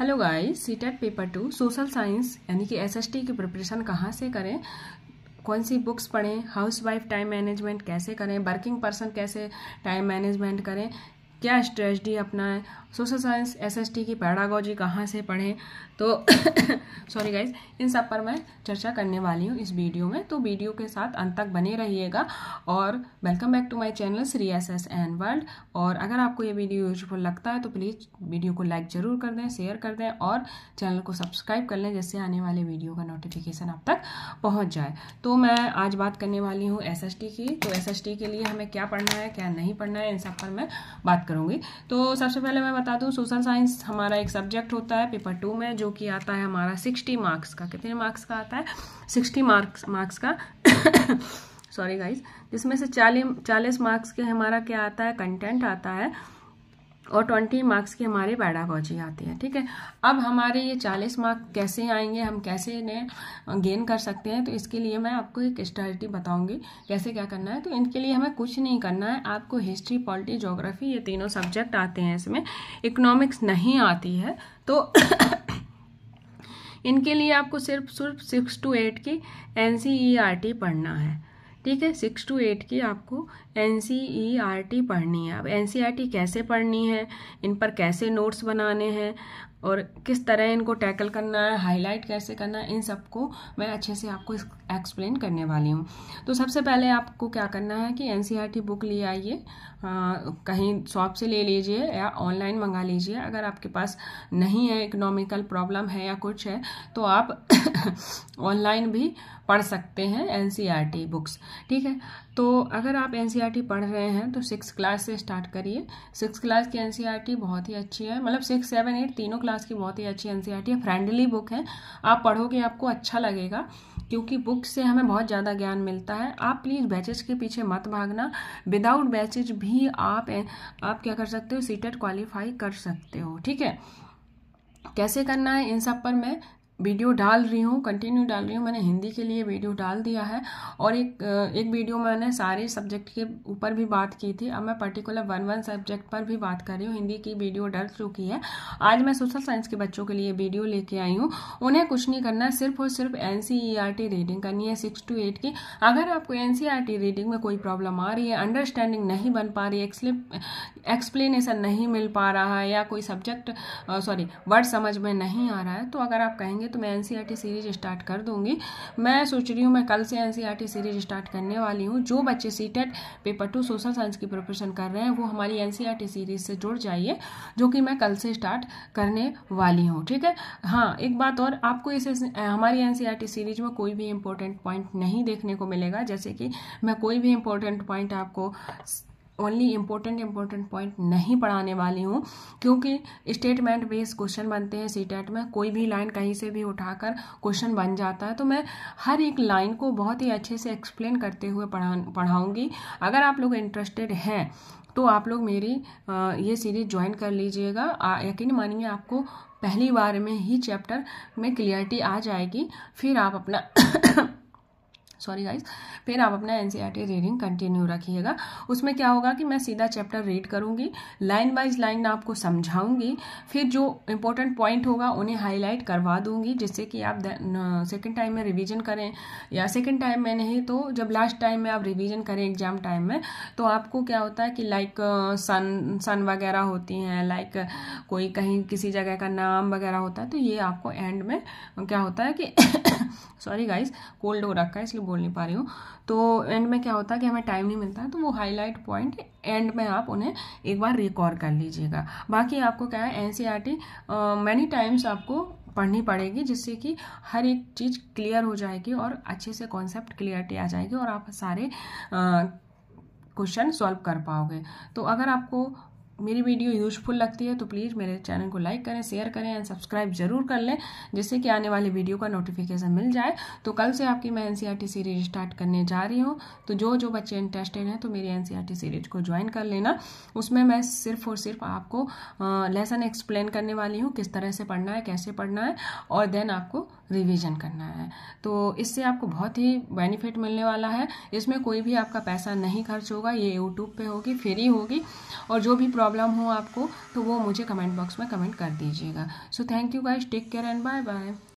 hello guys CTET paper two social science यानी कि SST की प्रिपरेशन कहाँ से करें कौन सी बुक्स पढ़ें हाउस वाइफ टाइम मैनेजमेंट कैसे करें वर्किंग पर्सन कैसे टाइम मैनेजमेंट करें क्या स्ट्रेटी अपनाएं सोशल साइंस एसएसटी की पैडागोजी कहाँ से पढ़ें तो सॉरी गाइज इन सब पर मैं चर्चा करने वाली हूँ इस वीडियो में तो वीडियो के साथ अंत तक बने रहिएगा और welcome back to my channel Shri S S N world और अगर आपको ये वीडियो यूजफुल लगता है तो प्लीज़ वीडियो को लाइक ज़रूर कर दें शेयर कर दें और चैनल को सब्सक्राइब कर लें जिससे आने वाले वीडियो का नोटिफिकेशन आप तक पहुँच जाए तो मैं आज बात करने वाली हूँ एस की तो एस के लिए हमें क्या पढ़ना है क्या नहीं पढ़ना है इन सब पर मैं बात करूँगी तो सबसे पहले मैं बता दूँ सोशल साइंस हमारा एक सब्जेक्ट होता है पेपर टू में जो कि आता है हमारा सिक्सटी मार्क्स का कितने मार्क्स का आता है सिक्सटी मार्क्स मार्क्स का सॉरी गाइज जिसमें से चालीस चालीस मार्क्स के हमारा क्या आता है कंटेंट आता है और ट्वेंटी मार्क्स की हमारी पैडागोजी आती है ठीक है अब हमारे ये चालीस मार्क्स कैसे आएंगे हम कैसे इन्हें गेन कर सकते हैं तो इसके लिए मैं आपको एक स्ट्रैटी बताऊंगी कैसे क्या करना है तो इनके लिए हमें कुछ नहीं करना है आपको हिस्ट्री पॉलिटी जोग्राफी ये तीनों सब्जेक्ट आते हैं इसमें इकोनॉमिक्स नहीं आती है तो इनके लिए आपको सिर्फ सिर्फ सिक्स टू एट की एन पढ़ना है ठीक है सिक्स टू एट की आपको एन e पढ़नी है अब एन e कैसे पढ़नी है इन पर कैसे नोट्स बनाने हैं और किस तरह इनको टैकल करना है हाईलाइट कैसे करना है इन सबको मैं अच्छे से आपको एक्सप्लेन करने वाली हूँ तो सबसे पहले आपको क्या करना है कि एन बुक e ले आइए कहीं शॉप से ले लीजिए या ऑनलाइन मंगा लीजिए अगर आपके पास नहीं है इकोनॉमिकल प्रॉब्लम है या कुछ है तो आप ऑनलाइन भी पढ़ सकते हैं एन बुक्स e ठीक है तो अगर आप एन e पढ़ रहे हैं तो सिक्स क्लास से स्टार्ट करिए सिक्स क्लास की एन e बहुत ही अच्छी है मतलब सिक्स सेवन एट तीनों क्लास की बहुत ही अच्छी एन e है फ्रेंडली बुक है आप पढ़ोगे आपको अच्छा लगेगा क्योंकि बुक से हमें बहुत ज़्यादा ज्ञान मिलता है आप प्लीज़ बैचेज के पीछे मत भागना विदाउट बैचेज भी आप आप क्या कर सकते हो सीटेट क्वालिफाई कर सकते हो ठीक है कैसे करना है इन सब पर मैं वीडियो डाल रही हूँ कंटिन्यू डाल रही हूँ मैंने हिंदी के लिए वीडियो डाल दिया है और एक एक वीडियो मैंने सारे सब्जेक्ट के ऊपर भी बात की थी अब मैं पर्टिकुलर वन वन सब्जेक्ट पर भी बात कर रही हूँ हिंदी की वीडियो डल चुकी है आज मैं सोशल साइंस के बच्चों के लिए वीडियो लेके आई हूँ उन्हें कुछ नहीं करना है सिर्फ और सिर्फ एन रीडिंग e करनी है सिक्स टू एट की अगर आपको एन रीडिंग e में कोई प्रॉब्लम आ रही है अंडरस्टैंडिंग नहीं बन पा रही है एक्सप्लेनेशन नहीं मिल पा रहा है या कोई सब्जेक्ट सॉरी वर्ड समझ में नहीं आ रहा है तो अगर आप कहेंगे तो मैं एन सीरीज स्टार्ट कर दूंगी मैं सोच रही हूँ मैं कल से एन सीरीज स्टार्ट करने वाली हूँ जो बच्चे C paper two social science की प्रिपरेशन कर रहे हैं वो हमारी एन सीरीज e से जुड़ जाइए जो कि मैं कल से स्टार्ट करने वाली हूँ ठीक है हाँ एक बात और आपको इसे हमारी एन सीरीज e में कोई भी इंपॉर्टेंट पॉइंट नहीं देखने को मिलेगा जैसे कि मैं कोई भी इंपॉर्टेंट पॉइंट आपको ओनली इम्पोर्टेंट इम्पोर्टेंट पॉइंट नहीं पढ़ाने वाली हूँ क्योंकि स्टेटमेंट बेस्ड क्वेश्चन बनते हैं सी टेट में कोई भी लाइन कहीं से भी उठाकर क्वेश्चन बन जाता है तो मैं हर एक लाइन को बहुत ही अच्छे से एक्सप्लेन करते हुए पढ़ा पढ़ाऊँगी अगर आप लोग इंटरेस्टेड हैं तो आप लोग मेरी ये सीरीज ज्वाइन कर लीजिएगा यकीन मानिए आपको पहली बार में ही चैप्टर में क्लियरिटी आ जाएगी फिर आप अपना सॉरी गाइज फिर आप अपना एन रीडिंग कंटिन्यू रखिएगा उसमें क्या होगा कि मैं सीधा चैप्टर रीड करूँगी लाइन बाइज लाइन आपको समझाऊँगी फिर जो इंपॉर्टेंट पॉइंट होगा उन्हें हाईलाइट करवा दूँगी जिससे कि आप सेकेंड टाइम में रिविजन करें या सेकेंड टाइम में नहीं तो जब लास्ट टाइम में आप रिविजन करें एग्जाम टाइम में तो आपको क्या होता है कि लाइक सन सन वगैरह होती हैं लाइक कोई कहीं किसी जगह का नाम वगैरह होता है तो ये आपको एंड में क्या होता है कि सॉरी गाइज कोल्ड हो रखा है इसलिए बोल नहीं पा रही हूँ तो एंड में क्या होता है कि हमें टाइम नहीं मिलता है तो वो हाईलाइट पॉइंट एंड में आप उन्हें एक बार रिकॉर्ड कर लीजिएगा बाकी आपको क्या है एन सी मैनी टाइम्स आपको पढ़नी पड़ेगी जिससे कि हर एक चीज़ क्लियर हो जाएगी और अच्छे से कॉन्सेप्ट क्लियरिटी आ जाएगी और आप सारे क्वेश्चन सॉल्व कर पाओगे तो अगर आपको मेरी वीडियो यूजफुल लगती है तो प्लीज़ मेरे चैनल को लाइक करें शेयर करें एंड सब्सक्राइब जरूर कर लें जिससे कि आने वाली वीडियो का नोटिफिकेशन मिल जाए तो कल से आपकी मैं एन सीरीज स्टार्ट करने जा रही हूँ तो जो जो बच्चे इंटरेस्टेड हैं तो मेरी एन सीरीज e को ज्वाइन कर लेना उसमें मैं सिर्फ और सिर्फ आपको लेसन एक्सप्लेन करने वाली हूँ किस तरह से पढ़ना है कैसे पढ़ना है और देन आपको रिवीजन करना है तो इससे आपको बहुत ही बेनिफिट मिलने वाला है इसमें कोई भी आपका पैसा नहीं खर्च होगा ये यूट्यूब पे होगी फ्री होगी और जो भी प्रॉब्लम हो आपको तो वो मुझे कमेंट बॉक्स में कमेंट कर दीजिएगा so thank you guys take care and bye bye